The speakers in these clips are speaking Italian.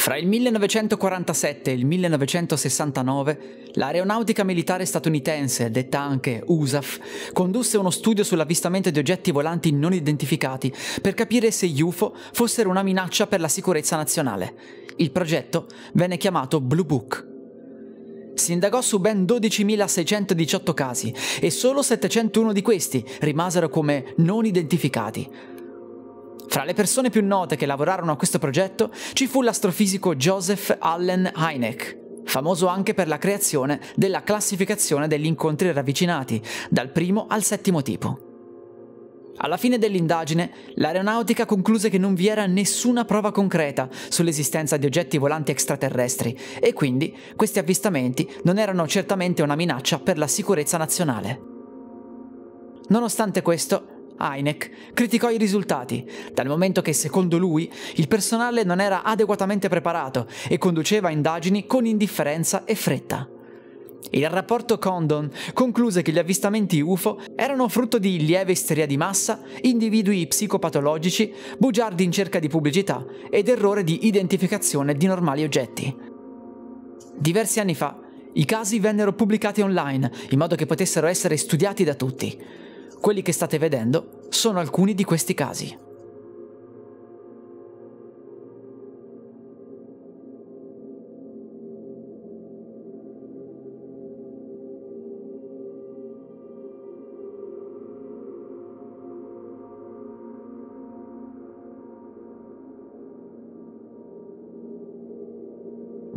Fra il 1947 e il 1969 l'aeronautica militare statunitense, detta anche USAF, condusse uno studio sull'avvistamento di oggetti volanti non identificati per capire se gli UFO fossero una minaccia per la sicurezza nazionale. Il progetto venne chiamato Blue Book. Si indagò su ben 12.618 casi e solo 701 di questi rimasero come non identificati. Fra le persone più note che lavorarono a questo progetto ci fu l'astrofisico Joseph Allen Hynek, famoso anche per la creazione della classificazione degli incontri ravvicinati, dal primo al settimo tipo. Alla fine dell'indagine, l'aeronautica concluse che non vi era nessuna prova concreta sull'esistenza di oggetti volanti extraterrestri e quindi questi avvistamenti non erano certamente una minaccia per la sicurezza nazionale. Nonostante questo, Heineck criticò i risultati, dal momento che secondo lui il personale non era adeguatamente preparato e conduceva indagini con indifferenza e fretta. Il rapporto Condon concluse che gli avvistamenti UFO erano frutto di lieve isteria di massa, individui psicopatologici, bugiardi in cerca di pubblicità ed errore di identificazione di normali oggetti. Diversi anni fa, i casi vennero pubblicati online in modo che potessero essere studiati da tutti. Quelli che state vedendo sono alcuni di questi casi.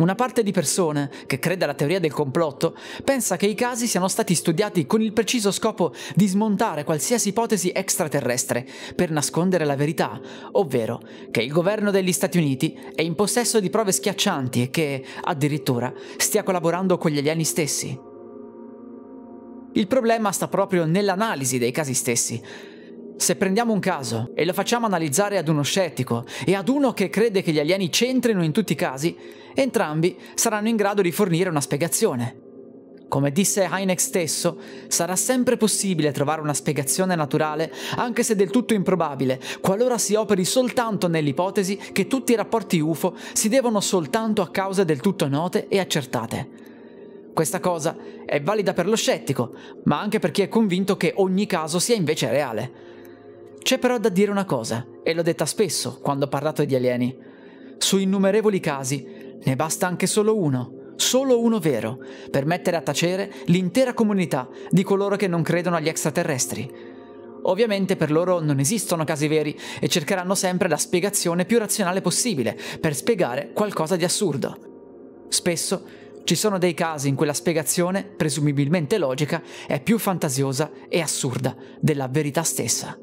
Una parte di persone, che crede alla teoria del complotto, pensa che i casi siano stati studiati con il preciso scopo di smontare qualsiasi ipotesi extraterrestre per nascondere la verità, ovvero che il governo degli Stati Uniti è in possesso di prove schiaccianti e che, addirittura, stia collaborando con gli alieni stessi. Il problema sta proprio nell'analisi dei casi stessi. Se prendiamo un caso e lo facciamo analizzare ad uno scettico e ad uno che crede che gli alieni c'entrino in tutti i casi, entrambi saranno in grado di fornire una spiegazione. Come disse Heineck stesso, sarà sempre possibile trovare una spiegazione naturale, anche se del tutto improbabile, qualora si operi soltanto nell'ipotesi che tutti i rapporti UFO si devono soltanto a cause del tutto note e accertate. Questa cosa è valida per lo scettico, ma anche per chi è convinto che ogni caso sia invece reale. C'è però da dire una cosa, e l'ho detta spesso quando ho parlato di alieni. Su innumerevoli casi ne basta anche solo uno, solo uno vero, per mettere a tacere l'intera comunità di coloro che non credono agli extraterrestri. Ovviamente per loro non esistono casi veri e cercheranno sempre la spiegazione più razionale possibile per spiegare qualcosa di assurdo. Spesso ci sono dei casi in cui la spiegazione, presumibilmente logica, è più fantasiosa e assurda della verità stessa.